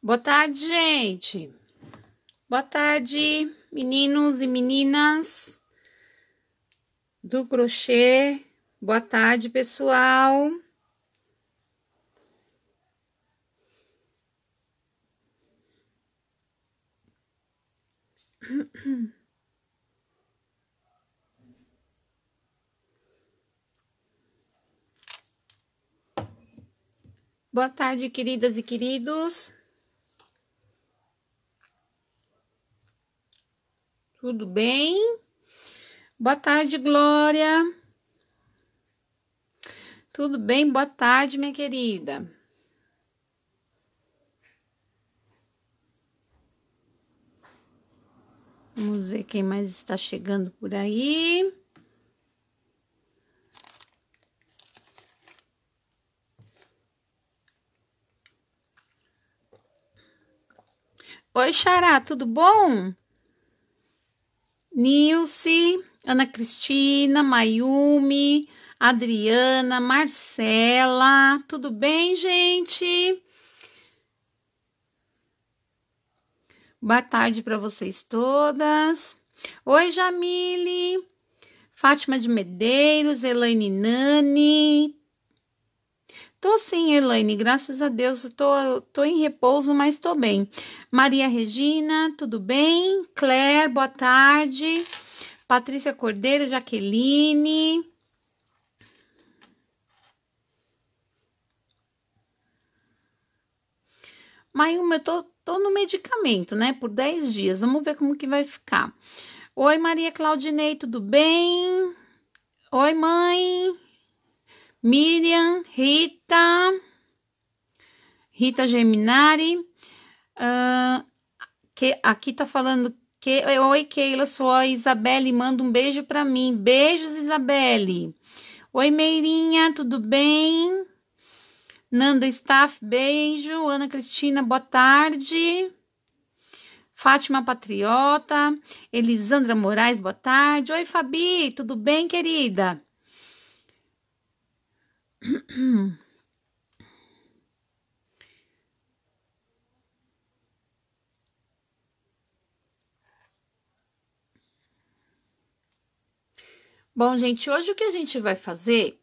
Boa tarde, gente. Boa tarde, meninos e meninas do crochê. Boa tarde, pessoal. Boa tarde, queridas e queridos. Tudo bem? Boa tarde, Glória. Tudo bem? Boa tarde, minha querida. Vamos ver quem mais está chegando por aí. Oi, Xará, tudo bom? Nilce, Ana Cristina, Mayumi, Adriana, Marcela. Tudo bem, gente? Boa tarde para vocês todas. Oi, Jamile. Fátima de Medeiros, Elaine Nani, Tô sim, Elaine, graças a Deus, tô, tô em repouso, mas tô bem. Maria Regina, tudo bem? Claire, boa tarde. Patrícia Cordeiro, Jaqueline. Mayuma, eu tô, tô no medicamento, né? Por 10 dias. Vamos ver como que vai ficar. Oi, Maria Claudinei, tudo bem? Oi, mãe. Miriam, Rita, Rita Germinari, uh, ah, que aqui tá falando que oi Keila, sou a Isabelle, manda um beijo para mim. Beijos, Isabelle. Oi Meirinha, tudo bem? Nanda Staff, beijo. Ana Cristina, boa tarde. Fátima Patriota, Elisandra Moraes, boa tarde. Oi Fabi, tudo bem, querida? Bom, gente, hoje o que a gente vai fazer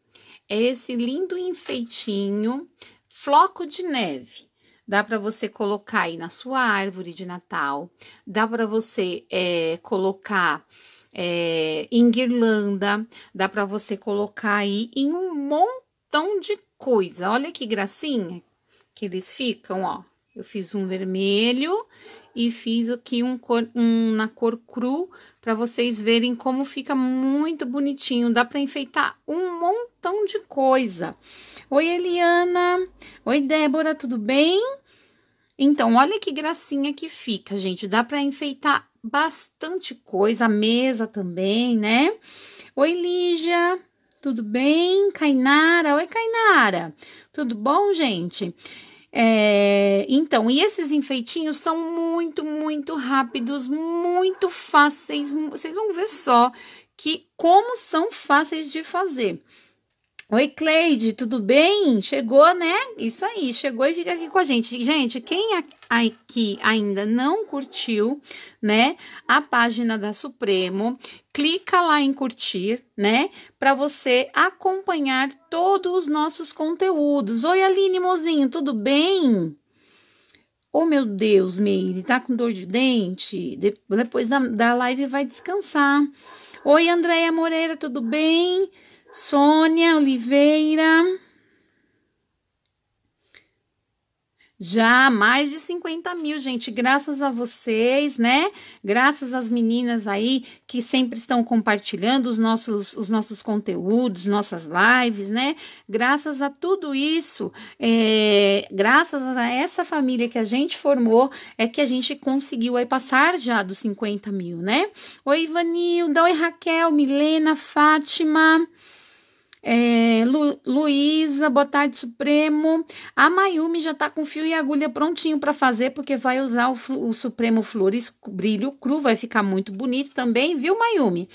é esse lindo enfeitinho floco de neve. Dá para você colocar aí na sua árvore de Natal, dá para você é, colocar é, em guirlanda, dá para você colocar aí em um monte montão de coisa. Olha que gracinha que eles ficam, ó. Eu fiz um vermelho e fiz aqui um, cor, um na cor cru para vocês verem como fica muito bonitinho. Dá para enfeitar um montão de coisa. Oi, Eliana. Oi, Débora, tudo bem? Então, olha que gracinha que fica, gente. Dá para enfeitar bastante coisa, a mesa também, né? Oi, Lígia. Tudo bem, Kainara? Oi, Kainara. Tudo bom, gente? É, então, e esses enfeitinhos são muito, muito rápidos, muito fáceis. Vocês vão ver só que como são fáceis de fazer. Oi, Cleide, tudo bem? Chegou, né? Isso aí, chegou e fica aqui com a gente. Gente, quem aqui ainda não curtiu, né, a página da Supremo, clica lá em curtir, né, para você acompanhar todos os nossos conteúdos. Oi, Aline Mozinho, tudo bem? Oh, meu Deus, Meire, tá com dor de dente? depois da, da live vai descansar. Oi, Andréia Moreira, tudo bem? Tudo bem? Sônia Oliveira. Já mais de 50 mil, gente. Graças a vocês, né? Graças às meninas aí que sempre estão compartilhando os nossos, os nossos conteúdos, nossas lives, né? Graças a tudo isso, é, graças a essa família que a gente formou, é que a gente conseguiu aí passar já dos 50 mil, né? Oi, Ivanilda. Oi, Raquel, Milena, Fátima. É, Lu, Luísa, boa tarde, Supremo. A Mayumi já tá com fio e agulha prontinho para fazer, porque vai usar o, o Supremo Flores Brilho Cru, vai ficar muito bonito também, viu, Mayumi?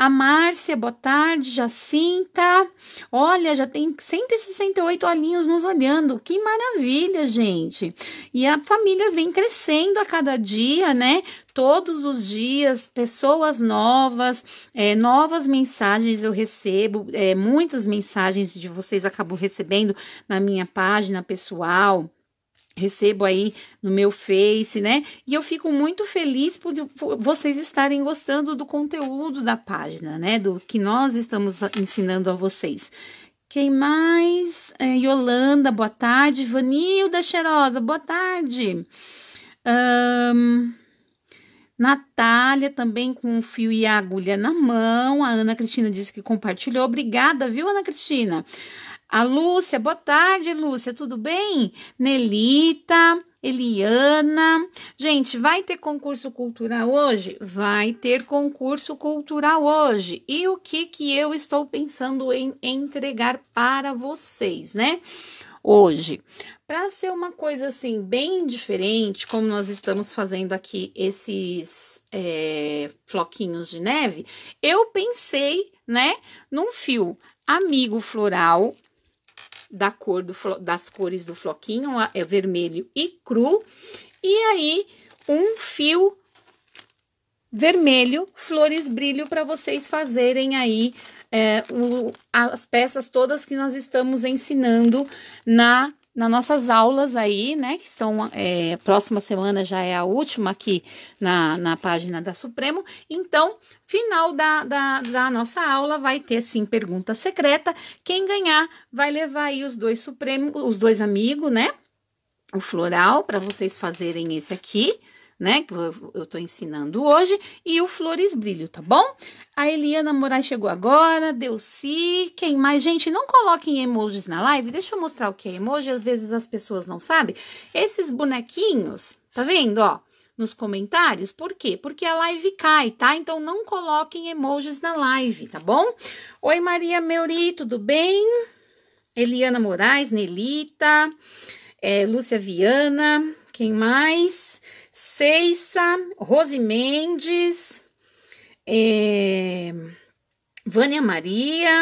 A Márcia, boa tarde. Jacinta, olha, já tem 168 olhinhos nos olhando. Que maravilha, gente. E a família vem crescendo a cada dia, né? todos os dias pessoas novas, é, novas mensagens eu recebo, é, muitas mensagens de vocês acabo recebendo na minha página pessoal recebo aí no meu Face, né? E eu fico muito feliz por vocês estarem gostando do conteúdo da página, né? Do que nós estamos ensinando a vocês. Quem mais? É, Yolanda, boa tarde. Vanilda Cheirosa, boa tarde. Um, Natália, também com o fio e a agulha na mão. A Ana Cristina disse que compartilhou. Obrigada, viu, Ana Cristina? A Lúcia, boa tarde, Lúcia, tudo bem? Nelita, Eliana. Gente, vai ter concurso cultural hoje? Vai ter concurso cultural hoje. E o que que eu estou pensando em entregar para vocês, né? Hoje, para ser uma coisa assim bem diferente, como nós estamos fazendo aqui esses é, floquinhos de neve, eu pensei, né, num fio amigo floral da cor do, das cores do floquinho, é vermelho e cru. E aí, um fio vermelho, flores brilho, para vocês fazerem aí é, o, as peças todas que nós estamos ensinando na nas nossas aulas aí, né, que estão é, próxima semana já é a última aqui na, na página da Supremo. Então, final da, da, da nossa aula vai ter sim pergunta secreta. Quem ganhar vai levar aí os dois Supremo, os dois amigos, né? O floral para vocês fazerem esse aqui né? Que eu estou ensinando hoje, e o Flores Brilho, tá bom? A Eliana Moraes chegou agora, Delci, quem mais? Gente, não coloquem emojis na live, deixa eu mostrar o que é emoji, às vezes as pessoas não sabem. Esses bonequinhos, tá vendo, ó? nos comentários. Por quê? Porque a live cai, tá? Então não coloquem emojis na live, tá bom? Oi, Maria Meuri, tudo bem? Eliana Moraes, Nelita, é, Lúcia Viana, quem mais? Ceissa, Rose Mendes, é, Vânia Maria,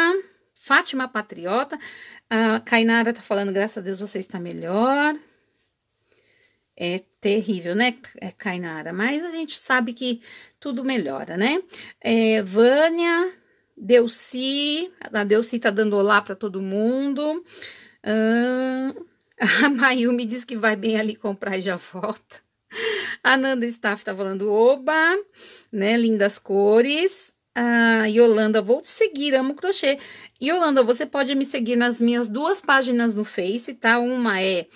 Fátima Patriota. A Kainara tá falando, graças a Deus você está melhor. É terrível, né, é, Kainara? Mas a gente sabe que tudo melhora, né? É, Vânia, Delci, a Delci tá dando olá para todo mundo. Hum, a Mayumi diz que vai bem ali comprar e já volta. A Nanda Staff tá falando, oba, né? Lindas cores. Ah, Yolanda, vou te seguir, amo crochê. Yolanda, você pode me seguir nas minhas duas páginas no Face, tá? Uma é,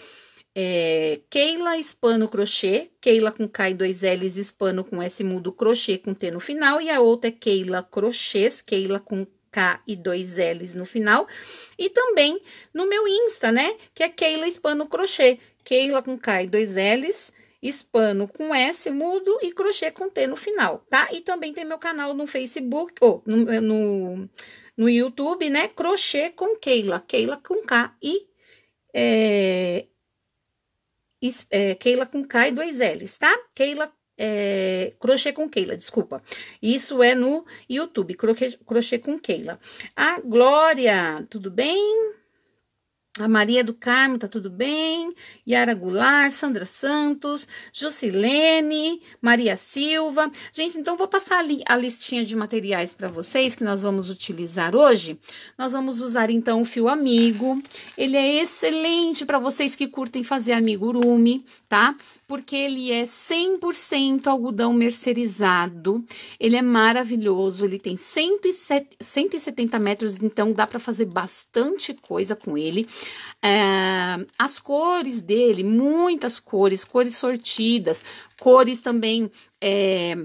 é Keila Hispano Crochê, Keila com K e dois L's, Hispano com S mudo, crochê com T no final. E a outra é Keila Crochês, Keila com K e dois L's no final. E também no meu Insta, né? Que é Keila Hispano Crochê, Keila com K e dois L's hispano com S mudo e crochê com T no final, tá? E também tem meu canal no Facebook, ou no, eh, no, no YouTube, né? Crochê com Keila, Keila com K e é, é, Keila com K e dois L's, tá? Keila é, crochê com Keila, desculpa. Isso é no YouTube, crochê, crochê com Keila. A Glória, tudo bem? a Maria do Carmo, tá tudo bem? Yara Goulart, Sandra Santos, Jusilene, Maria Silva. Gente, então vou passar ali a listinha de materiais para vocês que nós vamos utilizar hoje. Nós vamos usar então o fio amigo. Ele é excelente para vocês que curtem fazer amigurumi, tá? porque ele é 100% algodão mercerizado. Ele é maravilhoso, ele tem 107, 170 metros, então dá para fazer bastante coisa com ele. É, as cores dele, muitas cores, cores sortidas, cores também. É,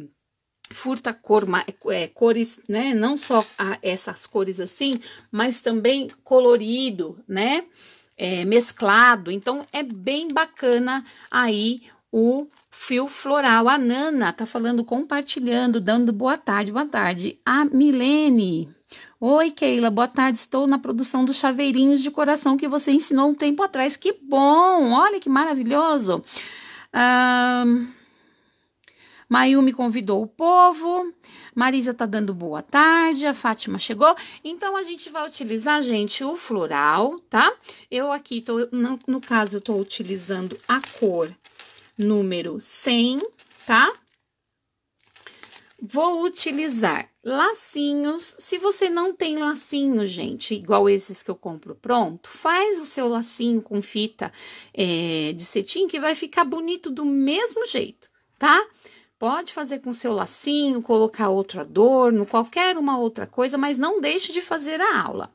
furta cor, é, cores, né? Não só a, essas cores assim, mas também colorido, né? é, mesclado. Então, é bem bacana aí o fio floral. A Nana tá falando, compartilhando, dando boa tarde, boa tarde. A Milene. Oi, Keila, boa tarde. Estou na produção dos chaveirinhos de coração que você ensinou um tempo atrás. Que bom! Olha que maravilhoso! Mayumi convidou o povo, Marisa tá dando boa tarde, a Fátima chegou. Então, a gente vai utilizar, gente, o floral, tá? Eu aqui, tô, no, no caso, eu tô utilizando a cor número 100, tá? Vou utilizar lacinhos. Se você não tem lacinho, gente, igual esses que eu compro pronto, faz o seu lacinho com fita é, de cetim que vai ficar bonito do mesmo jeito, tá? Tá? Pode fazer com seu lacinho, colocar outro adorno, qualquer uma outra coisa, mas não deixe de fazer a aula.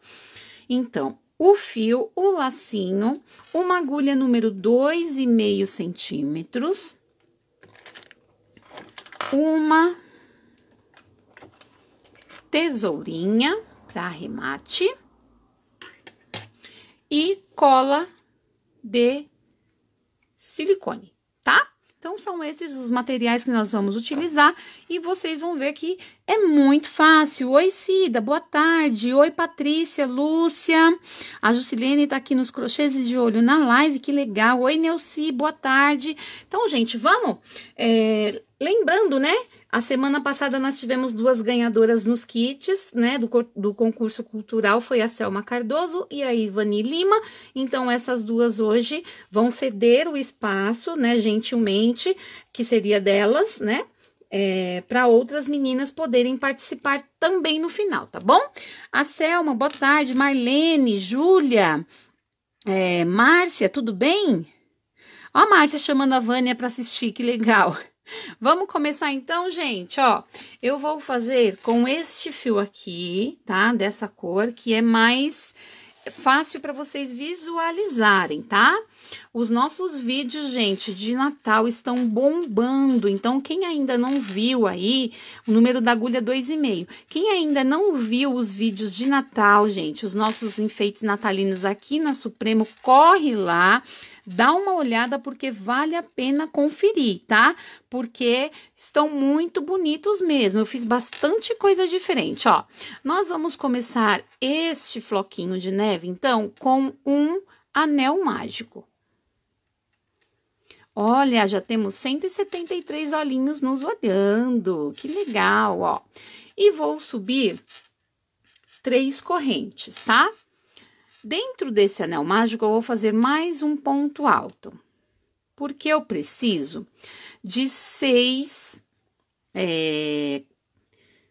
Então, o fio, o lacinho, uma agulha número 2,5 centímetros, uma tesourinha para arremate e cola de silicone. Então, são esses os materiais que nós vamos utilizar e vocês vão ver que é muito fácil. Oi, Cida, boa tarde. Oi, Patrícia, Lúcia. A Jusilene está aqui nos crochês de olho na live, que legal. Oi, Neuci, boa tarde. Então, gente, vamos. É, lembrando, né? A semana passada nós tivemos duas ganhadoras nos kits, né? Do, do concurso cultural foi a Selma Cardoso e a Ivani Lima. Então, essas duas hoje vão ceder o espaço, né? Gentilmente, que seria delas, né? é, para outras meninas poderem participar também no final, tá bom? A Selma, boa tarde. Marlene, Júlia, é, Márcia, tudo bem? Ó, a Márcia chamando a Vânia para assistir, que legal. Vamos começar então, gente, ó. Eu vou fazer com este fio aqui, tá? Dessa cor, que é mais fácil para vocês visualizarem, tá? Os nossos vídeos, gente, de Natal estão bombando. Então, quem ainda não viu aí, o número da agulha é 2,5. Quem ainda não viu os vídeos de Natal, gente, os nossos enfeites natalinos aqui na Supremo, corre lá, dá uma olhada porque vale a pena conferir, tá? Porque estão muito bonitos mesmo. Eu fiz bastante coisa diferente, ó. Nós vamos começar este floquinho de neve, então, com um anel mágico. Olha, já temos 173 olhinhos nos olhando. Que legal, ó. E vou subir três correntes, tá? Dentro desse anel mágico, eu vou fazer mais um ponto alto. Porque eu preciso de seis, é,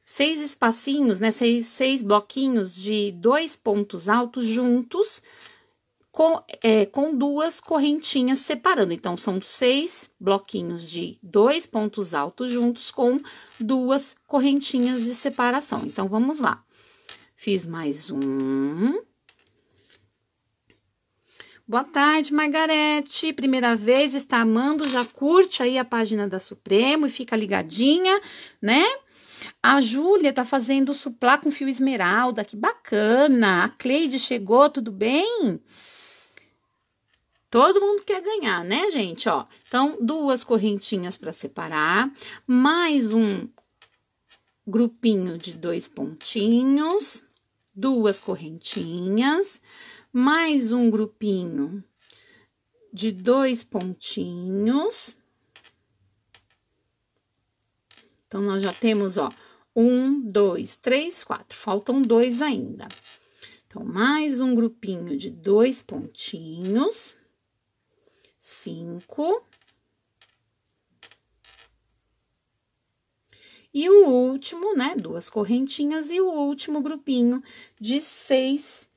seis espacinhos, né? Seis, seis bloquinhos de dois pontos altos juntos com, é, com duas correntinhas separando. Então, são seis bloquinhos de dois pontos altos juntos com duas correntinhas de separação. Então, vamos lá. Fiz mais um. Boa tarde, Margarete. Primeira vez, está amando, já curte aí a página da Supremo e fica ligadinha, né? A Júlia tá fazendo suplá com fio esmeralda, que bacana. A Cleide chegou, tudo bem? Todo mundo quer ganhar, né, gente? Ó, então, duas correntinhas para separar, mais um grupinho de dois pontinhos, duas correntinhas, mais um grupinho de dois pontinhos. Então, nós já temos, ó, um, dois, três, quatro. Faltam dois ainda. Então, mais um grupinho de dois pontinhos cinco. E o último, né, duas correntinhas e o último grupinho de seis,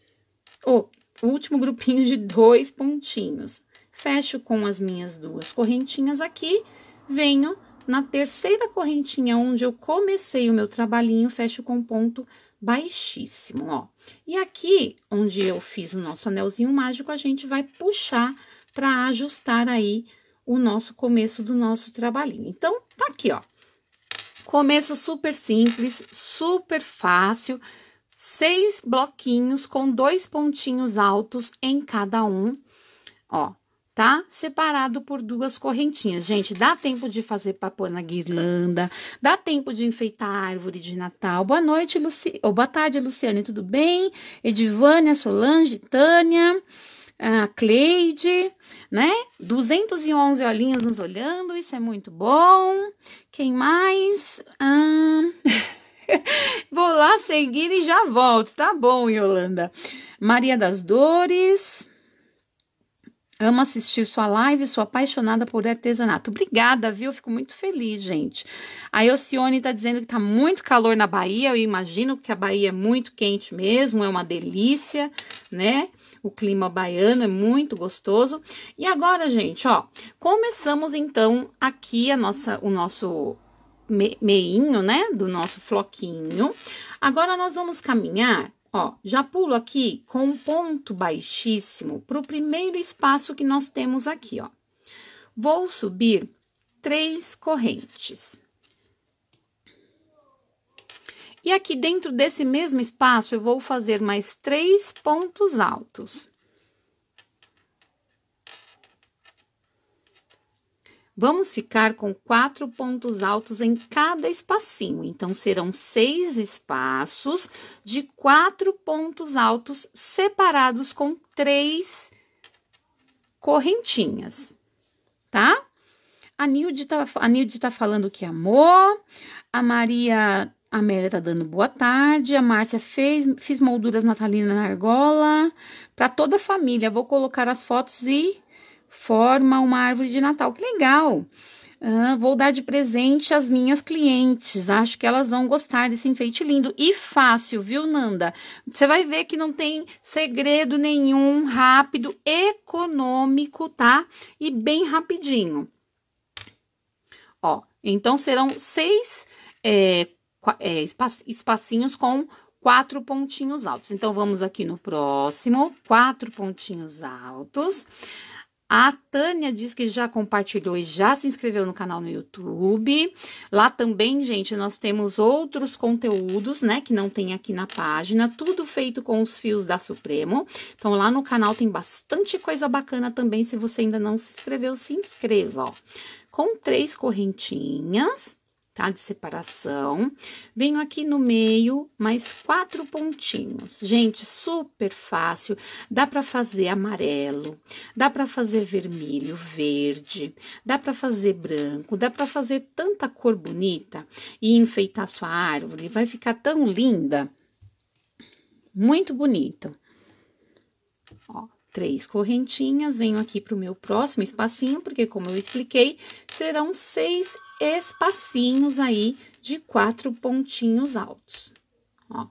o último grupinho de dois pontinhos. Fecho com as minhas duas correntinhas aqui, venho na terceira correntinha onde eu comecei o meu trabalhinho, fecho com ponto baixíssimo, ó. E aqui, onde eu fiz o nosso anelzinho mágico, a gente vai puxar para ajustar aí o nosso começo do nosso trabalhinho. Então, tá aqui, ó. Começo super simples, super fácil. Seis bloquinhos com dois pontinhos altos em cada um, ó, tá? Separado por duas correntinhas. Gente, dá tempo de fazer para pôr na guirlanda, dá tempo de enfeitar a árvore de Natal. Boa noite, Luci... Oh, boa tarde, Luciane, tudo bem? Edivânia, Solange, Tânia a ah, Cleide, né? 211 olhinhos nos olhando, isso é muito bom. Quem mais? Ah, vou lá seguir e já volto, tá bom, Yolanda. Maria das Dores. Ama assistir sua live, sou apaixonada por artesanato. Obrigada, viu? Fico muito feliz, gente. A Elcione tá dizendo que tá muito calor na Bahia. Eu imagino que a Bahia é muito quente mesmo, é uma delícia, né? O clima baiano é muito gostoso. E agora, gente, ó, começamos então aqui a nossa, o nosso me, meinho, né, do nosso floquinho. Agora nós vamos caminhar Ó, já pulo aqui com um ponto baixíssimo para o primeiro espaço que nós temos aqui, ó. Vou subir três correntes. E aqui dentro desse mesmo espaço, eu vou fazer mais três pontos altos. Vamos ficar com quatro pontos altos em cada espacinho, então serão seis espaços de quatro pontos altos separados com três correntinhas, tá? A Nilde tá, a Nilde tá falando que amou, a Maria a Amélia tá dando boa tarde. A Márcia fez, fiz molduras natalinas na argola para toda a família. Vou colocar as fotos e forma uma árvore de Natal. Que legal! vou dar de presente às minhas clientes. Acho que elas vão gostar desse enfeite lindo e fácil, viu, Nanda? Você vai ver que não tem segredo nenhum, rápido, econômico, tá? E bem rapidinho. Ó, então serão seis é, é, espacinhos com quatro pontinhos altos. Então, vamos aqui no próximo, quatro pontinhos altos. A Tânia diz que já compartilhou e já se inscreveu no canal no YouTube. Lá também, gente, nós temos outros conteúdos, né, que não tem aqui na página, tudo feito com os fios da Supremo. Então, lá no canal tem bastante coisa bacana também. Se você ainda não se inscreveu, se inscreva, ó. Com três correntinhas tá? De separação. Venho aqui no meio, mais quatro pontinhos. Gente, super fácil. Dá para fazer amarelo, dá para fazer vermelho, verde, dá para fazer branco, dá para fazer tanta cor bonita e enfeitar sua árvore. Vai ficar tão linda. Muito bonito. Ó, três correntinhas, venho aqui para o meu próximo espacinho, porque como eu expliquei, serão seis espacinhos aí de quatro pontinhos altos, ó.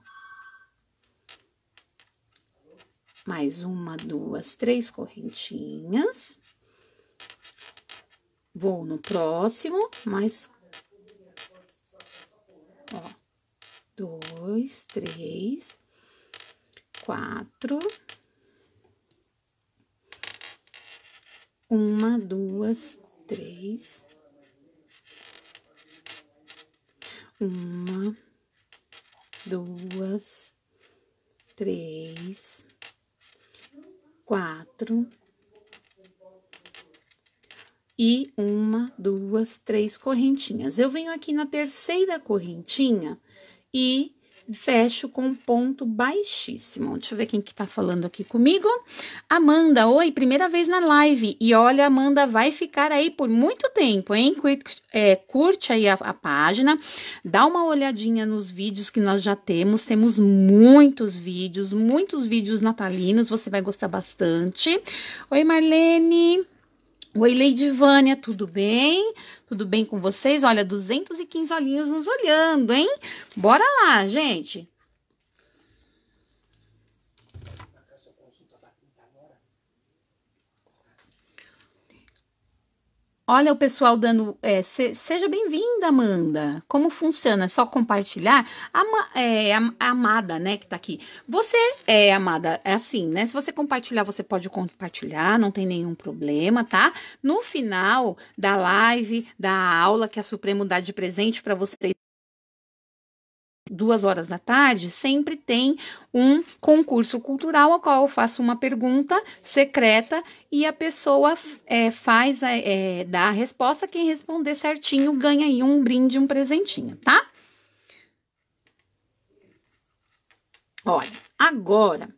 Mais uma, duas, três correntinhas. Vou no próximo, mais... Ó, dois, três, quatro... Uma, duas, três, uma, duas, três, quatro e uma, duas, três correntinhas. Eu venho aqui na terceira correntinha e fecho com um ponto baixíssimo. Deixa eu ver quem que tá falando aqui comigo. Amanda, oi, primeira vez na live. E olha, Amanda vai ficar aí por muito tempo, hein? Curte, é, curte aí a, a página, dá uma olhadinha nos vídeos que nós já temos. Temos muitos vídeos, muitos vídeos natalinos, você vai gostar bastante. Oi, Marlene. Oi, Lady Vânia, tudo bem? Tudo bem com vocês? Olha, 215 olhinhos nos olhando, hein? Bora lá, gente! Olha o pessoal dando. É, se, seja bem-vinda, Amanda. Como funciona? É só compartilhar. Ama, é, a, a, Amada, né, que tá aqui. Você, é, Amada, é assim, né? Se você compartilhar, você pode compartilhar, não tem nenhum problema, tá? No final da live, da aula que a Supremo dá de presente para vocês duas horas da tarde, sempre tem um concurso cultural ao qual eu faço uma pergunta secreta e a pessoa é, faz a, é, é, dá a resposta. Quem responder certinho ganha aí um brinde, um presentinho, tá? Olha, agora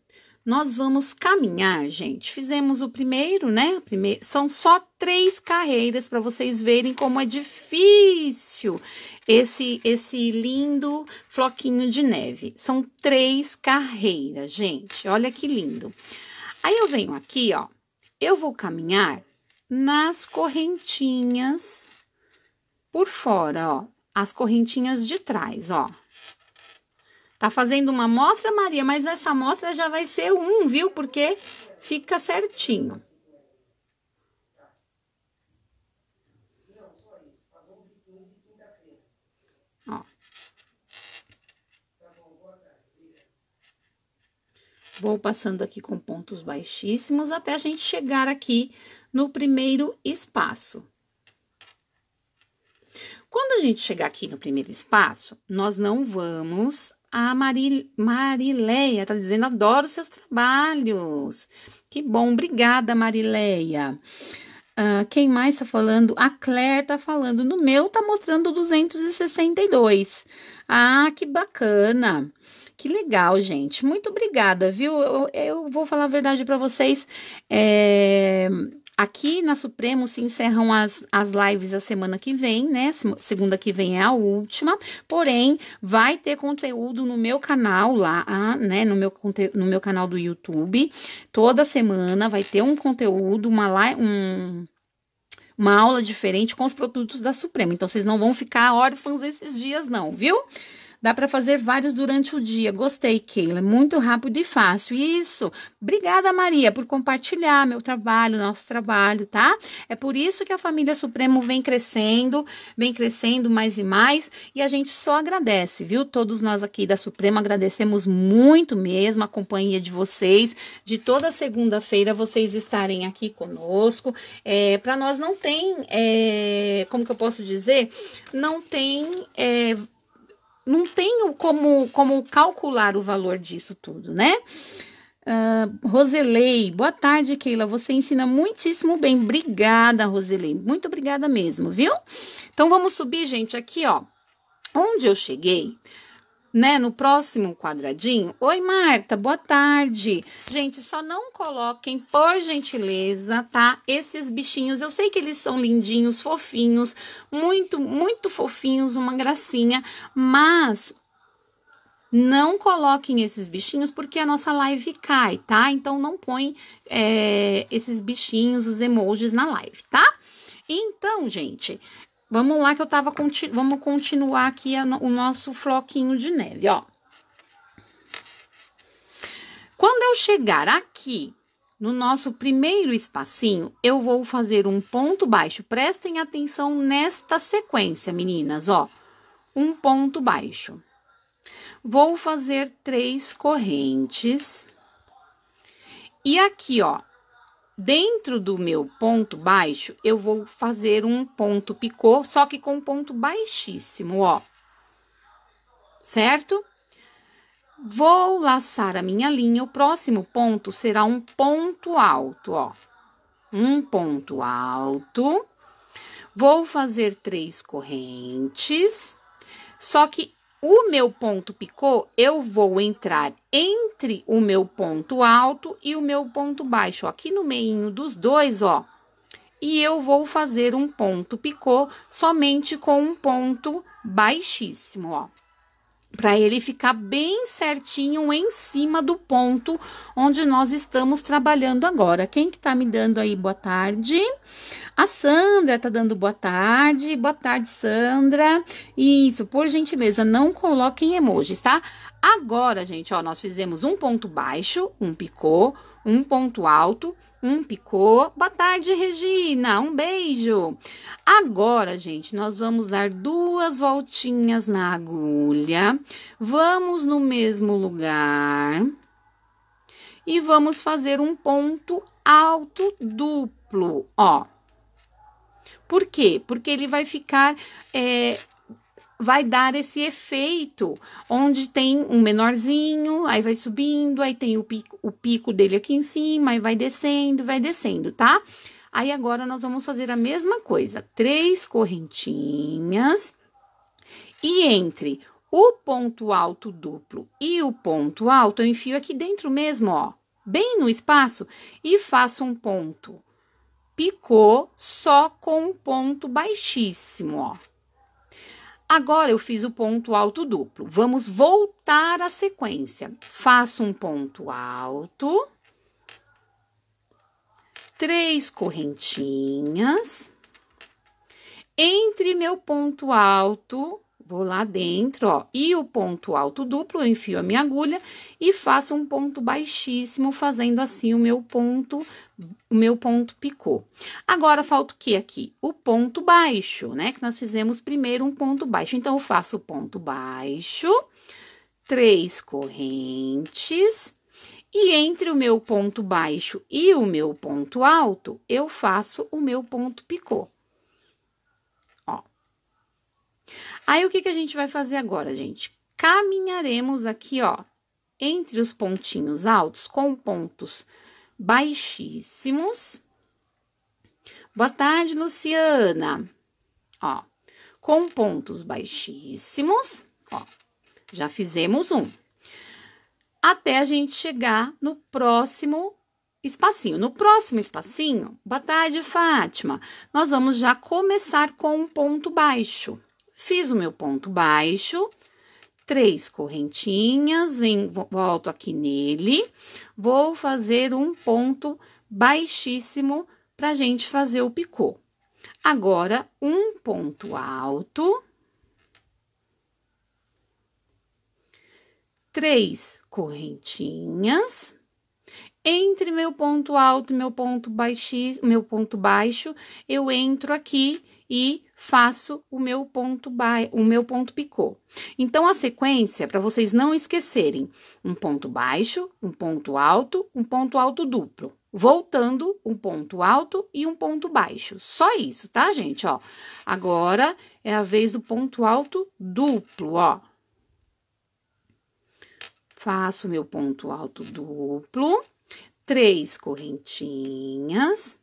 nós vamos caminhar, gente. Fizemos o primeiro, né? Primeiro, são só três carreiras para vocês verem como é difícil esse esse lindo floquinho de neve. São três carreiras, gente. Olha que lindo. Aí eu venho aqui, ó. Eu vou caminhar nas correntinhas por fora, ó. As correntinhas de trás, ó. Tá fazendo uma amostra, Maria, mas essa amostra já vai ser um, viu? Porque fica certinho. Ó. Vou passando aqui com pontos baixíssimos até a gente chegar aqui no primeiro espaço. Quando a gente chegar aqui no primeiro espaço, nós não vamos a Marileia está dizendo: adoro seus trabalhos. Que bom, obrigada, Marileia. Uh, quem mais está falando? A Claire está falando. No meu está mostrando 262. Ah, que bacana. Que legal, gente. Muito obrigada, viu? Eu, eu vou falar a verdade para vocês. É, Aqui na Supremo se encerram as, as lives a semana que vem, né? Segunda que vem é a última. Porém, vai ter conteúdo no meu canal lá, né? No meu, no meu canal do YouTube. Toda semana vai ter um conteúdo, uma live. Um, uma aula diferente com os produtos da Supremo. Então, vocês não vão ficar órfãos esses dias, não, viu? Dá para fazer vários durante o dia. Gostei, Keila. Muito rápido e fácil. Isso. Obrigada, Maria, por compartilhar meu trabalho, nosso trabalho, tá? É por isso que a família Supremo vem crescendo, vem crescendo mais e mais, e a gente só agradece, viu? Todos nós aqui da Supremo agradecemos muito mesmo a companhia de vocês, de toda segunda-feira vocês estarem aqui conosco. É, para nós não tem, é, como que eu posso dizer? Não tem é, não tenho como, como calcular o valor disso tudo, né? Uh, Roselei, boa tarde, Keila. Você ensina muitíssimo bem. Obrigada, Roselei. Muito obrigada mesmo, viu? Então vamos subir, gente, aqui, ó. Onde eu cheguei, né, no próximo quadradinho. Oi, Marta, boa tarde. Gente, só não coloquem, por gentileza, tá? Esses bichinhos, eu sei que eles são lindinhos, fofinhos, muito, muito fofinhos, uma gracinha, mas não coloquem esses bichinhos porque a nossa live cai, tá? Então não põe é, esses bichinhos, os emojis na live, tá? Então, gente, Vamos lá que eu tava conti vamos continuar aqui a, o nosso floquinho de neve, ó. Quando eu chegar aqui no nosso primeiro espacinho, eu vou fazer um ponto baixo. Prestem atenção nesta sequência, meninas, ó. Um ponto baixo. Vou fazer três correntes. E aqui, ó, dentro do meu ponto baixo, eu vou fazer um ponto picô, só que com ponto baixíssimo, ó. Certo? Vou laçar a minha linha, o próximo ponto será um ponto alto, ó. Um ponto alto. Vou fazer três correntes, só que o meu ponto picô, eu vou entrar entre o meu ponto alto e o meu ponto baixo, ó, aqui no meio dos dois, ó. E eu vou fazer um ponto picô somente com um ponto baixíssimo, ó para ele ficar bem certinho em cima do ponto onde nós estamos trabalhando agora. Quem que tá me dando aí boa tarde? A Sandra tá dando boa tarde. Boa tarde, Sandra. Isso, por gentileza, não coloquem emojis, tá? Agora, gente, ó, nós fizemos um ponto baixo, um picô, um ponto alto, um picô. Boa tarde, Regina, um beijo. Agora, gente, nós vamos dar duas voltinhas na agulha. Vamos no mesmo lugar. E vamos fazer um ponto alto duplo, ó. Por quê? Porque ele vai ficar... É, vai dar esse efeito, onde tem um menorzinho, aí vai subindo, aí tem o pico, o pico dele aqui em cima, aí vai descendo, vai descendo, tá? Aí agora nós vamos fazer a mesma coisa, três correntinhas e entre o ponto alto duplo e o ponto alto, eu enfio aqui dentro mesmo, ó, bem no espaço e faço um ponto. Picou só com um ponto baixíssimo, ó. Agora eu fiz o ponto alto duplo. Vamos voltar à sequência. Faço um ponto alto, três correntinhas. Entre meu ponto alto Vou lá dentro, ó, e o ponto alto duplo, eu enfio a minha agulha e faço um ponto baixíssimo, fazendo assim o meu ponto, o meu ponto picô. Agora, falta o que aqui? O ponto baixo, né? Que nós fizemos primeiro um ponto baixo. Então, eu faço o ponto baixo, três correntes, e entre o meu ponto baixo e o meu ponto alto, eu faço o meu ponto picô. Aí o que, que a gente vai fazer agora, gente? Caminharemos aqui, ó, entre os pontinhos altos com pontos baixíssimos. Boa tarde, Luciana. Ó, com pontos baixíssimos, ó, já fizemos um. Até a gente chegar no próximo espacinho. No próximo espacinho, boa tarde, Fátima. Nós vamos já começar com um ponto baixo. Fiz o meu ponto baixo, três correntinhas, vem, volto aqui nele, vou fazer um ponto baixíssimo para a gente fazer o picô. Agora, um ponto alto, três correntinhas, entre meu ponto alto e meu ponto baixo, meu ponto baixo, eu entro aqui e faço o meu ponto ba... o meu ponto picô. Então a sequência para vocês não esquecerem, um ponto baixo, um ponto alto, um ponto alto duplo. Voltando um ponto alto e um ponto baixo. Só isso, tá, gente, ó. Agora é a vez do ponto alto duplo, ó. Faço meu ponto alto duplo, três correntinhas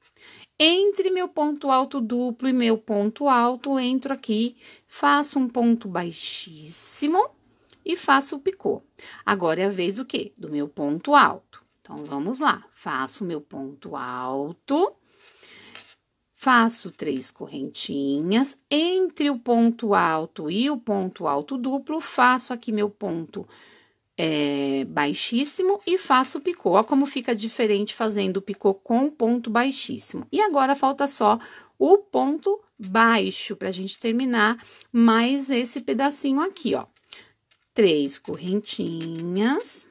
entre meu ponto alto duplo e meu ponto alto, entro aqui, faço um ponto baixíssimo e faço o picô. Agora é a vez do quê? Do meu ponto alto. Então, vamos lá. Faço meu ponto alto, faço três correntinhas. Entre o ponto alto e o ponto alto duplo, faço aqui meu ponto alto é, baixíssimo e faço o picô. Olha como fica diferente fazendo o picô com ponto baixíssimo. E agora falta só o ponto baixo para a gente terminar mais esse pedacinho aqui, ó. Três correntinhas.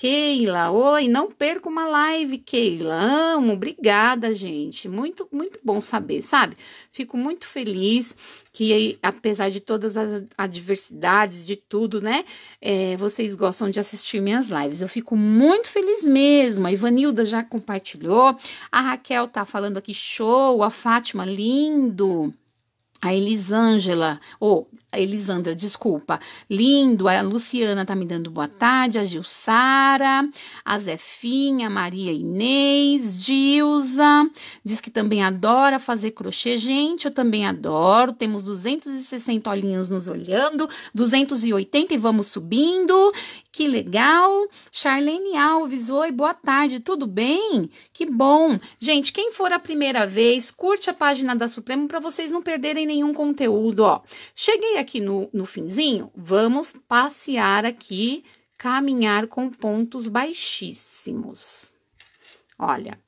Keila, oi, não perca uma live, Keila. Amo, obrigada, gente. Muito, muito bom saber, sabe? Fico muito feliz que, apesar de todas as adversidades, de tudo, né? É, vocês gostam de assistir minhas lives. Eu fico muito feliz mesmo. A Ivanilda já compartilhou. A Raquel tá falando aqui, show. A Fátima, lindo. A Elisângela, ou oh, Elisandra, desculpa. Lindo, a Luciana tá me dando boa tarde, a Gilsara, a Zefinha, a Maria Inês, Gilza, diz que também adora fazer crochê. Gente, eu também adoro. Temos 260 olhinhos nos olhando, 280 e vamos subindo. Que legal! Charlene Alves, oi, boa tarde, tudo bem? Que bom! Gente, quem for a primeira vez, curte a página da Supremo para vocês não perderem nenhum conteúdo, ó. Cheguei aqui no, no finzinho, vamos passear aqui, caminhar com pontos baixíssimos. Olha,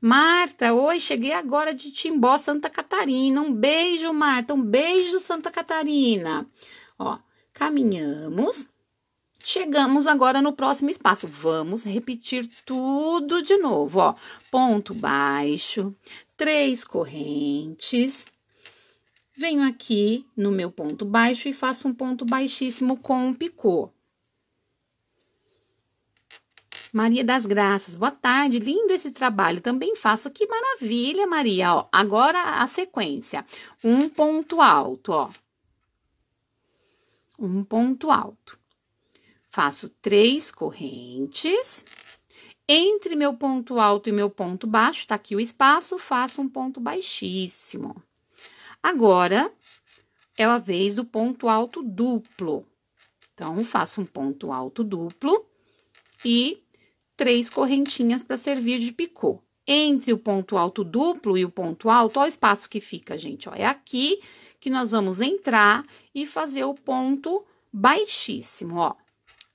Marta, oi, cheguei agora de Timbó, Santa Catarina. Um beijo, Marta, um beijo, Santa Catarina. Ó, caminhamos. Chegamos agora no próximo espaço. Vamos repetir tudo de novo, ó. Ponto baixo, três correntes, venho aqui no meu ponto baixo e faço um ponto baixíssimo com um picô. Maria das Graças, boa tarde, lindo esse trabalho, também faço, que maravilha, Maria, ó, agora a sequência, um ponto alto, ó, um ponto alto, faço três correntes, entre meu ponto alto e meu ponto baixo, tá aqui o espaço, faço um ponto baixíssimo, Agora é a vez do ponto alto duplo. Então, faça um ponto alto duplo e três correntinhas para servir de picô. Entre o ponto alto duplo e o ponto alto, o espaço que fica, gente. Ó, é aqui que nós vamos entrar e fazer o ponto baixíssimo, ó.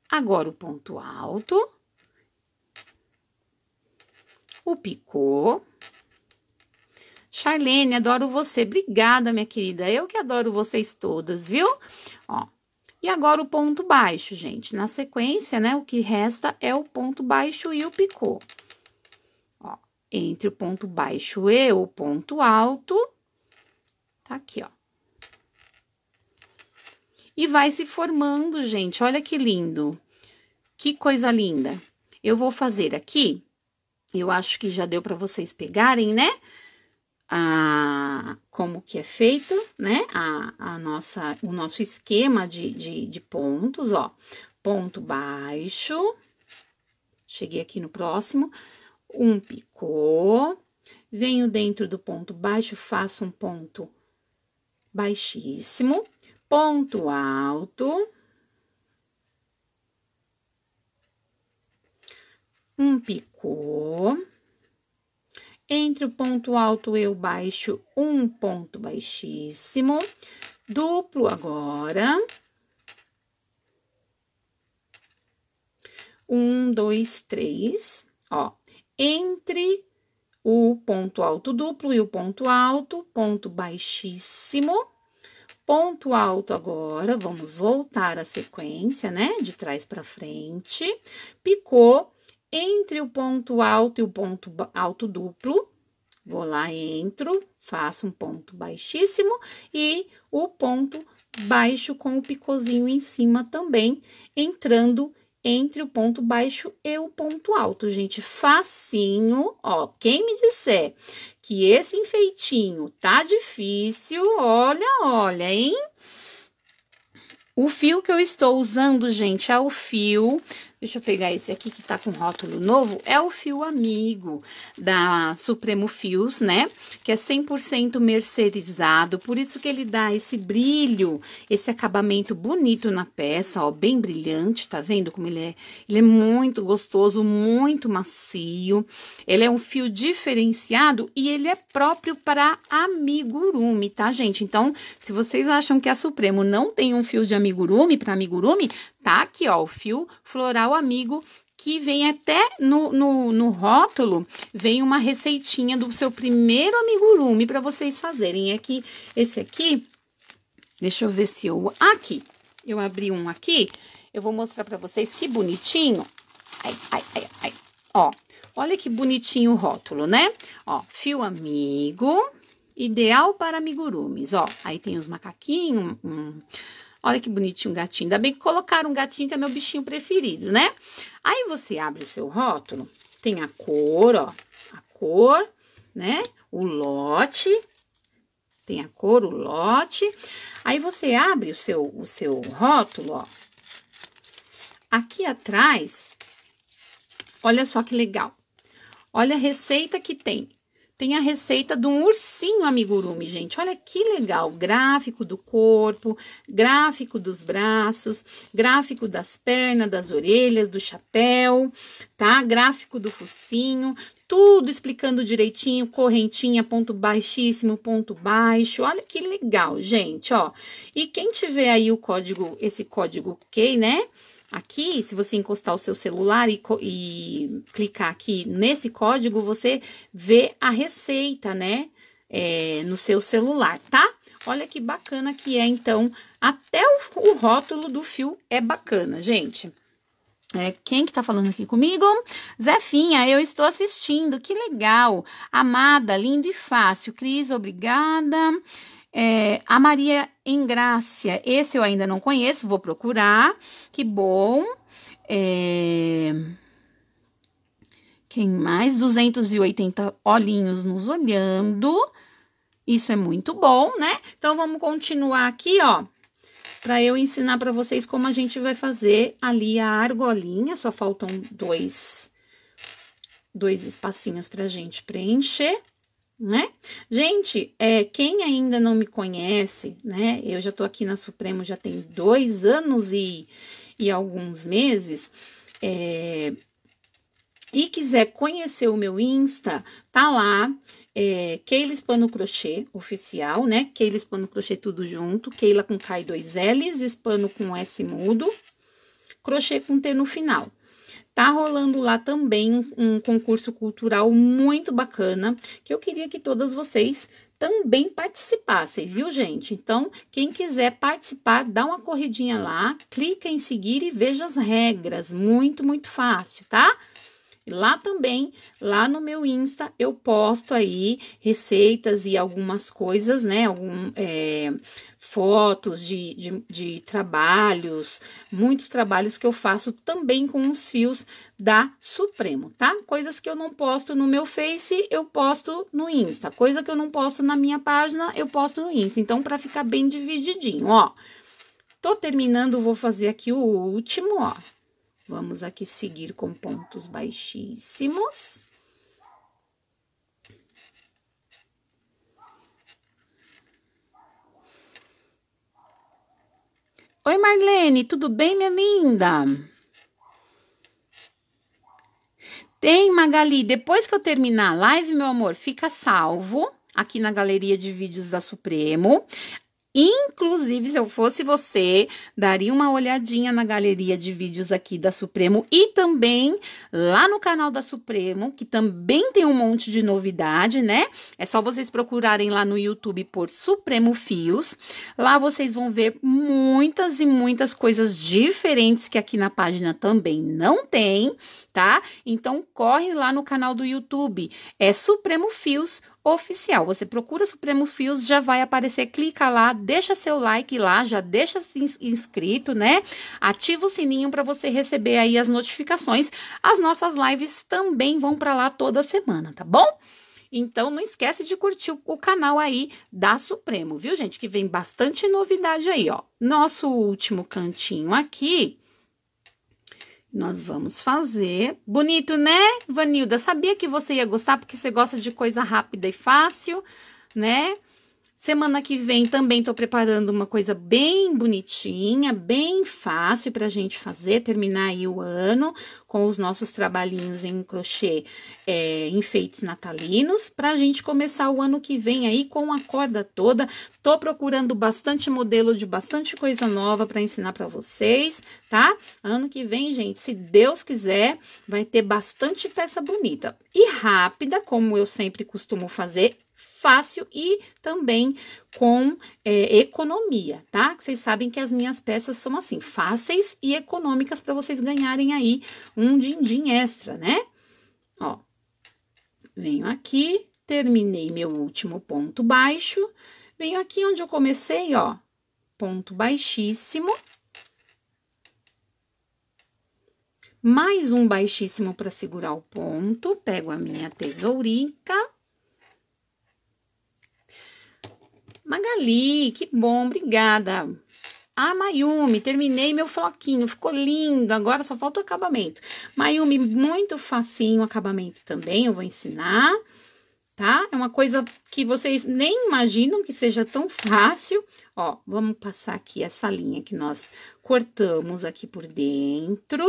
Agora o ponto alto, o picô, Charlene, adoro você. Obrigada, minha querida. Eu que adoro vocês todas, viu? Ó. E agora o ponto baixo, gente. Na sequência, né, o que resta é o ponto baixo e o picô. Ó, entre o ponto baixo e o ponto alto, tá aqui, ó. E vai se formando, gente. Olha que lindo. Que coisa linda. Eu vou fazer aqui, eu acho que já deu para vocês pegarem, né? a como que é feito, né? A, a nossa, o nosso esquema de, de, de pontos, ó. Ponto baixo, cheguei aqui no próximo, um picô, venho dentro do ponto baixo, faço um ponto baixíssimo, ponto alto, um picô, entre o ponto alto e o baixo, um ponto baixíssimo, duplo agora. Um, dois, três, ó, entre o ponto alto duplo e o ponto alto, ponto baixíssimo, ponto alto agora, vamos voltar a sequência, né, de trás para frente, picou, entre o ponto alto e o ponto alto duplo, vou lá, entro, faço um ponto baixíssimo e o ponto baixo com o picozinho em cima também, entrando entre o ponto baixo e o ponto alto, gente, facinho, ó, quem me disser que esse enfeitinho tá difícil, olha, olha, hein? O fio que eu estou usando, gente, é o fio Deixa eu pegar esse aqui que tá com rótulo novo. É o fio amigo da Supremo Fios, né? Que é 100% mercerizado, por isso que ele dá esse brilho, esse acabamento bonito na peça, ó, bem brilhante, tá vendo como ele é? Ele é muito gostoso, muito macio. Ele é um fio diferenciado e ele é próprio para amigurumi, tá, gente? Então, se vocês acham que a Supremo não tem um fio de amigurumi para amigurumi, tá? Aqui, ó, o fio floral amigo que vem até no, no, no, rótulo, vem uma receitinha do seu primeiro amigurumi para vocês fazerem. Aqui, é esse aqui, deixa eu ver se eu... Aqui, eu abri um aqui, eu vou mostrar para vocês que bonitinho. Ai, ai, ai, ai. Ó, olha que bonitinho o rótulo, né? Ó, fio amigo, ideal para amigurumis, ó. Aí tem os macaquinhos, um, Olha que bonitinho um gatinho. Ainda bem que colocaram um gatinho, que é meu bichinho preferido, né? Aí você abre o seu rótulo, tem a cor, ó. A cor, né? O lote. Tem a cor, o lote. Aí você abre o seu, o seu rótulo, ó. Aqui atrás, olha só que legal. Olha a receita que tem tem a receita de um ursinho amigurumi, gente. Olha que legal! Gráfico do corpo, gráfico dos braços, gráfico das pernas, das orelhas, do chapéu, tá? Gráfico do focinho, tudo explicando direitinho, correntinha, ponto baixíssimo, ponto baixo. Olha que legal, gente, ó. E quem tiver aí o código, esse código Q, né? Aqui, se você encostar o seu celular e, e clicar aqui nesse código, você vê a receita, né? É, no seu celular, tá? Olha que bacana que é, então. Até o, o rótulo do fio é bacana, gente. É, quem que tá falando aqui comigo? Zefinha, eu estou assistindo, que legal. Amada, lindo e fácil. Cris, obrigada. É, a Maria Engrácia, esse eu ainda não conheço, vou procurar. Que bom. É... Quem mais? 280 olhinhos nos olhando. Isso é muito bom, né? Então, vamos continuar aqui, ó. Para eu ensinar para vocês como a gente vai fazer ali a argolinha. Só faltam dois, dois espacinhos para a gente preencher né? Gente, é, quem ainda não me conhece, né? Eu já tô aqui na Supremo já tem dois anos e, e alguns meses. É, e quiser conhecer o meu Insta, tá lá. É, Keila Hispano Crochê oficial, né? Keila Hispano Crochê tudo junto. Keila com K e dois L's, Espano com S mudo, crochê com T no final. Tá rolando lá também um, concurso cultural muito bacana que eu queria que todas vocês também participassem, viu, gente? Então, quem quiser participar, dá uma corridinha lá, clica em seguir e veja as regras. Muito, muito fácil, tá? Lá também, lá no meu Insta, eu posto aí receitas e algumas coisas, né? Algum, é, fotos de, de, de trabalhos, muitos trabalhos que eu faço também com os fios da Supremo, tá? Coisas que eu não posto no meu Face, eu posto no Insta. Coisa que eu não posto na minha página, eu posto no Insta. Então, para ficar bem divididinho, ó. Tô terminando, vou fazer aqui o último, ó. Vamos aqui seguir com pontos baixíssimos. Oi, Marlene, tudo bem, minha linda? Tem, Magali, depois que eu terminar a live, meu amor, fica salvo aqui na galeria de vídeos da Supremo. Inclusive, se eu fosse você, daria uma olhadinha na galeria de vídeos aqui da Supremo e também lá no canal da Supremo, que também tem um monte de novidade, né? É só vocês procurarem lá no YouTube por Supremo Fios. Lá vocês vão ver muitas e muitas coisas diferentes que aqui na página também não tem, tá? Então corre lá no canal do YouTube, é Supremo Fios oficial. Você procura Supremo Fios, já vai aparecer, clica lá, deixa seu like lá, já deixa inscrito, né? Ativa o sininho para você receber aí as notificações. As nossas lives também vão para lá toda semana, tá bom? Então não esquece de curtir o canal aí da Supremo, viu, gente? Que vem bastante novidade aí, ó. Nosso último cantinho aqui nós vamos fazer. Bonito, né, Vanilda? Sabia que você ia gostar porque você gosta de coisa rápida e fácil, né? Semana que vem também estou preparando uma coisa bem bonitinha, bem fácil para a gente fazer, terminar aí o ano com os nossos trabalhinhos em crochê, é, enfeites natalinos, para a gente começar o ano que vem aí com a corda toda. Tô procurando bastante modelo de bastante coisa nova para ensinar para vocês, tá? Ano que vem, gente, se Deus quiser, vai ter bastante peça bonita e rápida, como eu sempre costumo fazer fácil e também com é, economia, tá? Que vocês sabem que as minhas peças são assim, fáceis e econômicas para vocês ganharem aí um din-din extra, né? Ó, venho aqui, terminei meu último ponto baixo, venho aqui onde eu comecei, ó, ponto baixíssimo, mais um baixíssimo para segurar o ponto, pego a minha tesourica, Magali, que bom, obrigada. Ah, Mayumi, terminei meu floquinho, ficou lindo, agora só falta o acabamento. Mayumi, muito facinho o acabamento também, eu vou ensinar, tá? É uma coisa que vocês nem imaginam que seja tão fácil. Ó, vamos passar aqui essa linha que nós cortamos aqui por dentro.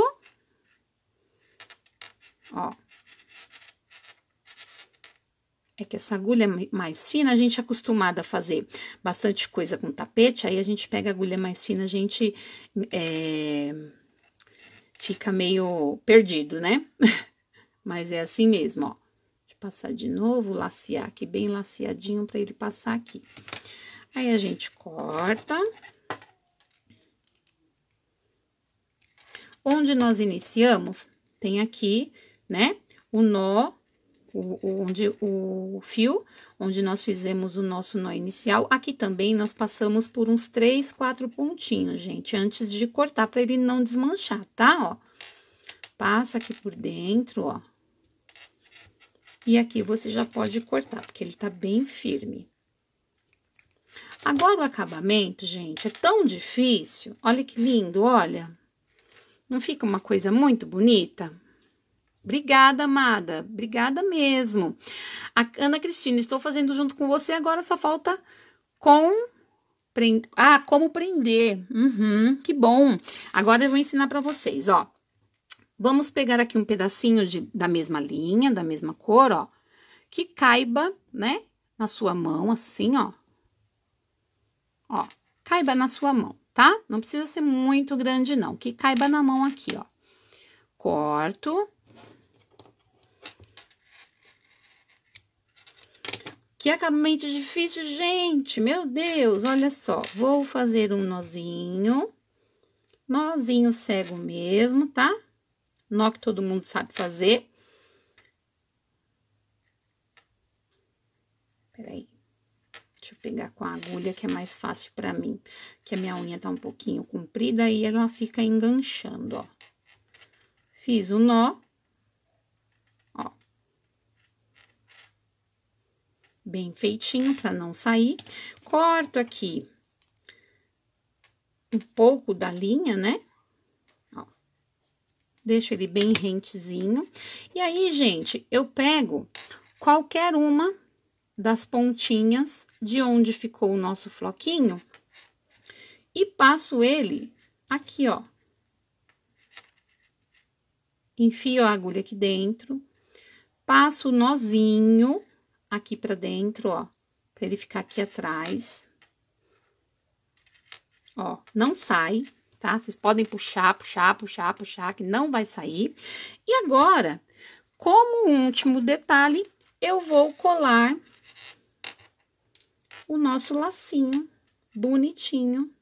Ó, é que essa agulha é mais fina a gente é acostumada a fazer bastante coisa com tapete, aí a gente pega a agulha mais fina, a gente é, fica meio perdido, né? Mas é assim mesmo, ó. Deixa passar de novo, lacear aqui bem laceadinho para ele passar aqui. Aí a gente corta. Onde nós iniciamos, tem aqui, né? O nó o, onde o fio, onde nós fizemos o nosso nó inicial. Aqui também nós passamos por uns três, quatro pontinhos, gente, antes de cortar para ele não desmanchar, tá? Ó, passa aqui por dentro, ó. E aqui você já pode cortar, porque ele tá bem firme. Agora, o acabamento, gente, é tão difícil. Olha que lindo, olha. Não fica uma coisa muito bonita? Obrigada, amada. Obrigada mesmo. A Ana Cristina, estou fazendo junto com você, agora só falta com. Ah, como prender. Uhum, que bom. Agora eu vou ensinar para vocês, ó. Vamos pegar aqui um pedacinho de, da mesma linha, da mesma cor, ó. Que caiba, né? Na sua mão, assim, ó. Ó, caiba na sua mão, tá? Não precisa ser muito grande, não. Que caiba na mão aqui, ó. Corto Que é acabamento difícil, gente! Meu Deus, olha só. Vou fazer um nozinho. Nozinho cego mesmo, tá? Nó que todo mundo sabe fazer. Peraí. Deixa eu pegar com a agulha, que é mais fácil pra mim. Que a minha unha tá um pouquinho comprida e ela fica enganchando, ó. Fiz o nó. bem feitinho para não sair. Corto aqui um pouco da linha, né? Ó. Deixo ele bem rentezinho. E aí, gente, eu pego qualquer uma das pontinhas de onde ficou o nosso floquinho e passo ele aqui, ó. Enfio a agulha aqui dentro, passo o nozinho aqui pra dentro, ó, pra ele ficar aqui atrás. Ó, não sai, tá? Vocês podem puxar, puxar, puxar, puxar, que não vai sair. E agora, como último detalhe, eu vou colar o nosso lacinho bonitinho.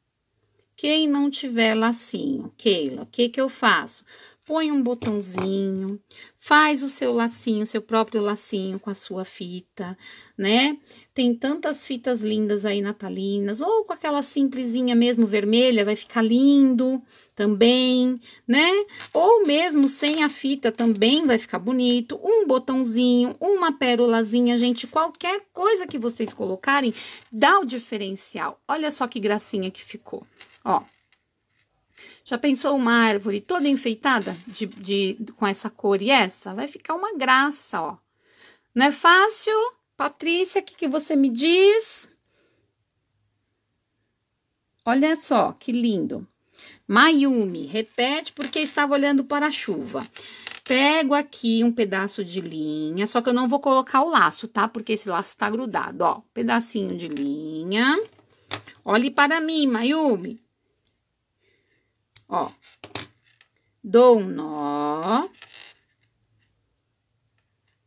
Quem não tiver lacinho, Keila, o que que eu faço? põe um botãozinho, faz o seu lacinho, seu próprio lacinho com a sua fita, né? Tem tantas fitas lindas aí natalinas, ou com aquela simplesinha mesmo vermelha, vai ficar lindo também, né? Ou mesmo sem a fita também vai ficar bonito, um botãozinho, uma pérolazinha, gente, qualquer coisa que vocês colocarem dá o diferencial. Olha só que gracinha que ficou, ó. Já pensou uma árvore toda enfeitada de, de, com essa cor e essa? Vai ficar uma graça, ó. Não é fácil? Patrícia, o que, que você me diz? Olha só, que lindo. Mayumi, repete porque estava olhando para a chuva. Pego aqui um pedaço de linha, só que eu não vou colocar o laço, tá? Porque esse laço tá grudado, ó. Pedacinho de linha. Olhe para mim, Mayumi. Ó, dou um nó.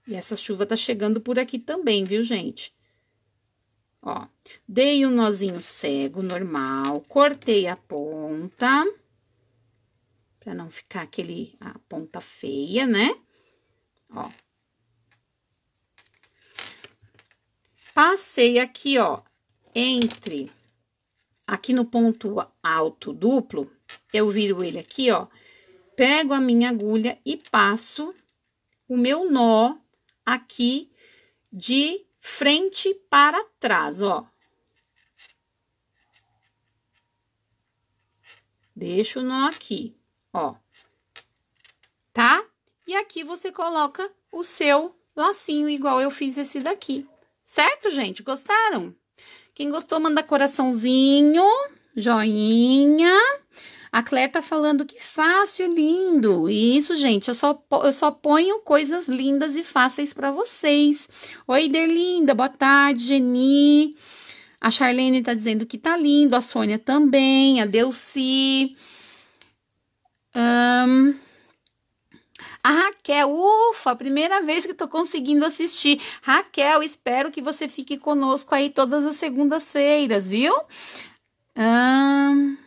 E essa chuva tá chegando por aqui também, viu, gente? Ó, dei um nozinho cego, normal, cortei a ponta, pra não ficar aquele, a ponta feia, né? Ó. Passei aqui, ó, entre aqui no ponto alto duplo, eu viro ele aqui, ó. Pego a minha agulha e passo o meu nó aqui de frente para trás, ó. Deixa o nó aqui, ó. Tá? E aqui você coloca o seu lacinho, igual eu fiz esse daqui. Certo, gente? Gostaram? Quem gostou, manda coraçãozinho, joinha. A Claire tá falando que fácil, lindo. E isso, gente, eu só, eu só ponho coisas lindas e fáceis para vocês. Oi, Derlinda, boa tarde, Geni. A Charlene tá dizendo que tá lindo, a Sônia também, a Delci. Um, a Raquel, ufa, primeira vez que tô conseguindo assistir. Raquel, espero que você fique conosco aí todas as segundas-feiras, viu? Um,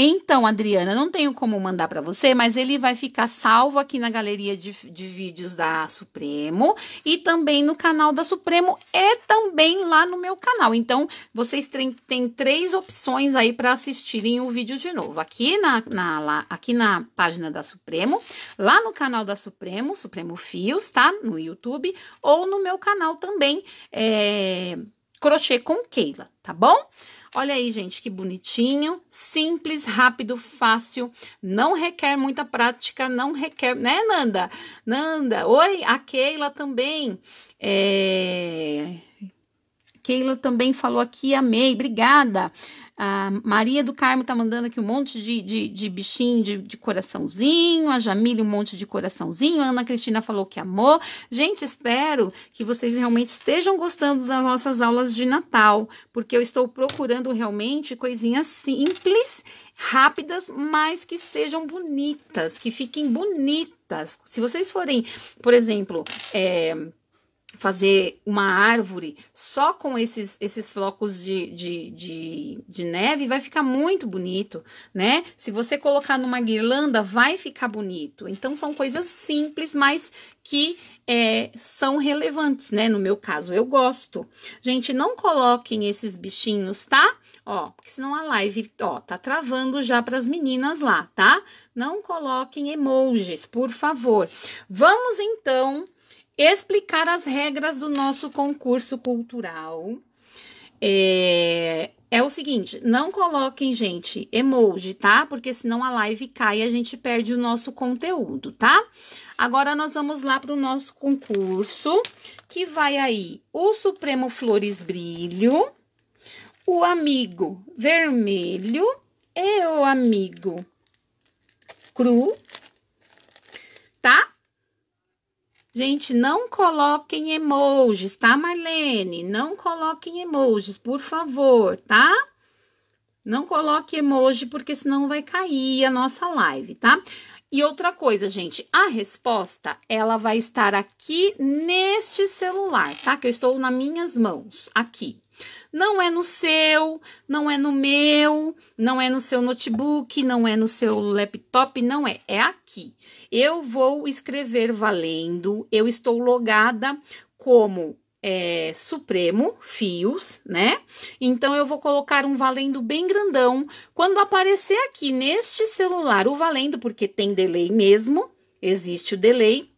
então, Adriana, não tenho como mandar para você, mas ele vai ficar salvo aqui na galeria de, de, vídeos da Supremo e também no canal da Supremo e também lá no meu canal. Então, vocês têm, têm três opções aí para assistirem o vídeo de novo. Aqui na, na lá, aqui na página da Supremo, lá no canal da Supremo, Supremo Fios, tá? No YouTube ou no meu canal também, é, Crochê com Keila, tá bom? Olha aí, gente, que bonitinho, simples, rápido, fácil, não requer muita prática, não requer, né, Nanda? Nanda, oi, a Keila também. É... Keila também falou aqui, amei, obrigada. A Maria do Carmo tá mandando aqui um monte de, de, de bichinho, de, de, coraçãozinho. A Jamile, um monte de coraçãozinho. A Ana Cristina falou que amou. Gente, espero que vocês realmente estejam gostando das nossas aulas de Natal, porque eu estou procurando realmente coisinhas simples, rápidas, mas que sejam bonitas, que fiquem bonitas. Se vocês forem, por exemplo, é fazer uma árvore só com esses, esses flocos de, de, de, de, neve, vai ficar muito bonito, né? Se você colocar numa guirlanda, vai ficar bonito. Então, são coisas simples, mas que é, são relevantes, né? No meu caso, eu gosto. Gente, não coloquem esses bichinhos, tá? Ó, porque senão a live, ó, tá travando já para as meninas lá, tá? Não coloquem emojis, por favor. Vamos então explicar as regras do nosso concurso cultural. É, é o seguinte, não coloquem, gente, emoji, tá? Porque senão a live cai e a gente perde o nosso conteúdo, tá? Agora nós vamos lá para o nosso concurso, que vai aí o Supremo Flores Brilho, o amigo vermelho e o amigo cru, tá? Gente, não coloquem emojis, tá, Marlene? Não coloquem emojis, por favor, tá? Não coloque emoji, porque senão vai cair a nossa live, tá? E outra coisa, gente, a resposta ela vai estar aqui neste celular, tá? Que eu estou nas minhas mãos, aqui. Não é no seu, não é no meu, não é no seu notebook, não é no seu laptop, não é. É aqui. Eu vou escrever valendo, eu estou logada como é, Supremo, fios, né? Então eu vou colocar um valendo bem grandão. Quando aparecer aqui neste celular o valendo, porque tem delay mesmo, existe o delay.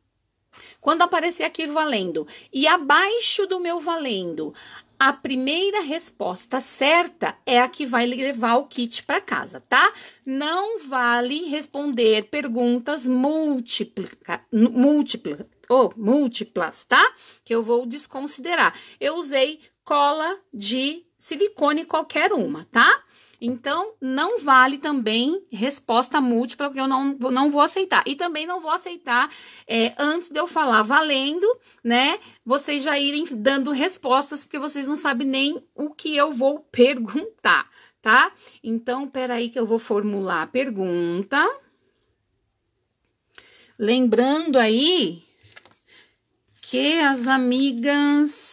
Quando aparecer aqui valendo e abaixo do meu valendo a primeira resposta certa é a que vai levar o kit para casa, tá? Não vale responder perguntas múltiplica, múltipla, oh, múltiplas, tá? Que eu vou desconsiderar. Eu usei cola de silicone qualquer uma, tá? Então, não vale também resposta múltipla, porque eu não, não vou aceitar. E também não vou aceitar, é, antes de eu falar valendo, né? Vocês já irem dando respostas, porque vocês não sabem nem o que eu vou perguntar, tá? Então, peraí que eu vou formular a pergunta. Lembrando aí que as amigas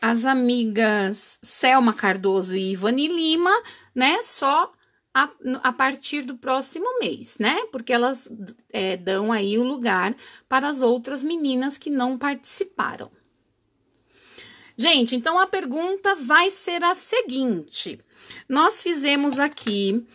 as amigas Selma Cardoso e Ivani Lima, né? Só a, a partir do próximo mês, né? Porque elas é, dão aí o lugar para as outras meninas que não participaram. Gente, então a pergunta vai ser a seguinte: nós fizemos aqui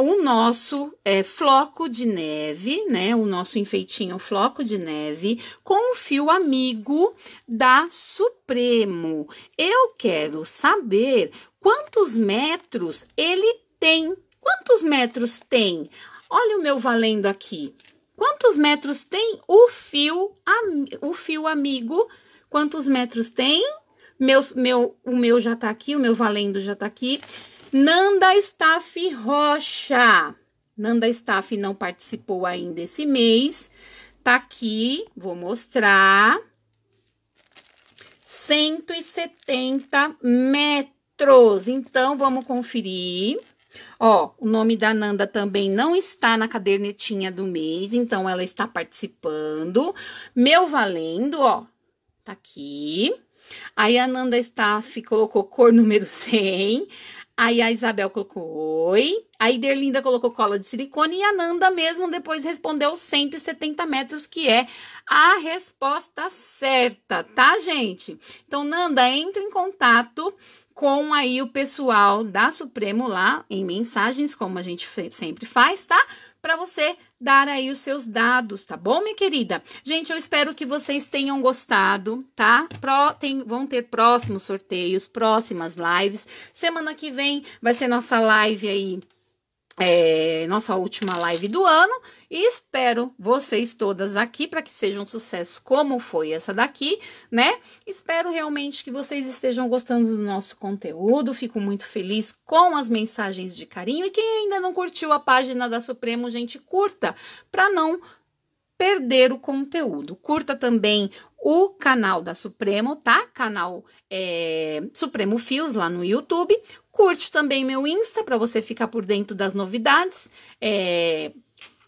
o nosso é, floco de neve, né? O nosso enfeitinho floco de neve com o fio amigo da Supremo. Eu quero saber quantos metros ele tem. Quantos metros tem? Olha o meu valendo aqui. Quantos metros tem o fio, o fio amigo? Quantos metros tem? Meus, meu, o meu já tá aqui, o meu valendo já tá aqui. Nanda Staff Rocha. Nanda Staff não participou ainda esse mês. Tá aqui, vou mostrar. 170 metros. Então, vamos conferir. Ó, o nome da Nanda também não está na cadernetinha do mês, então ela está participando. Meu valendo, ó, tá aqui. Aí a Nanda Staff colocou cor número 100. Aí a Isabel colocou oi. A Iderlinda colocou cola de silicone. E a Nanda mesmo depois respondeu 170 metros, que é a resposta certa, tá, gente? Então, Nanda, entre em contato com aí o pessoal da Supremo lá em mensagens, como a gente sempre faz, tá? Para você dar aí os seus dados, tá bom, minha querida? Gente, eu espero que vocês tenham gostado, tá? Pro, tem, vão ter próximos sorteios, próximas lives. Semana que vem vai ser nossa live aí. É, nossa última live do ano e espero vocês todas aqui para que seja um sucesso como foi essa daqui, né? Espero realmente que vocês estejam gostando do nosso conteúdo. Fico muito feliz com as mensagens de carinho. E quem ainda não curtiu a página da Supremo, gente, curta para não perder o conteúdo. Curta também o canal da Supremo, tá? Canal é, Supremo Fios lá no YouTube. Curte também meu Insta para você ficar por dentro das novidades. É,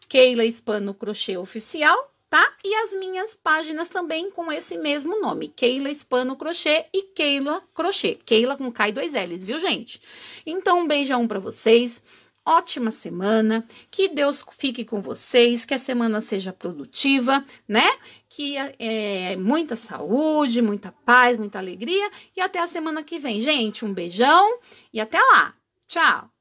Keila Hispano Crochê Oficial, tá? E as minhas páginas também com esse mesmo nome, Keila Hispano Crochê e Keila Crochê. Keila com K e dois L's, viu, gente? Então, um beijão para vocês. Ótima semana, que Deus fique com vocês, que a semana seja produtiva, né? Que é, muita saúde, muita paz, muita alegria e até a semana que vem. Gente, um beijão e até lá. Tchau!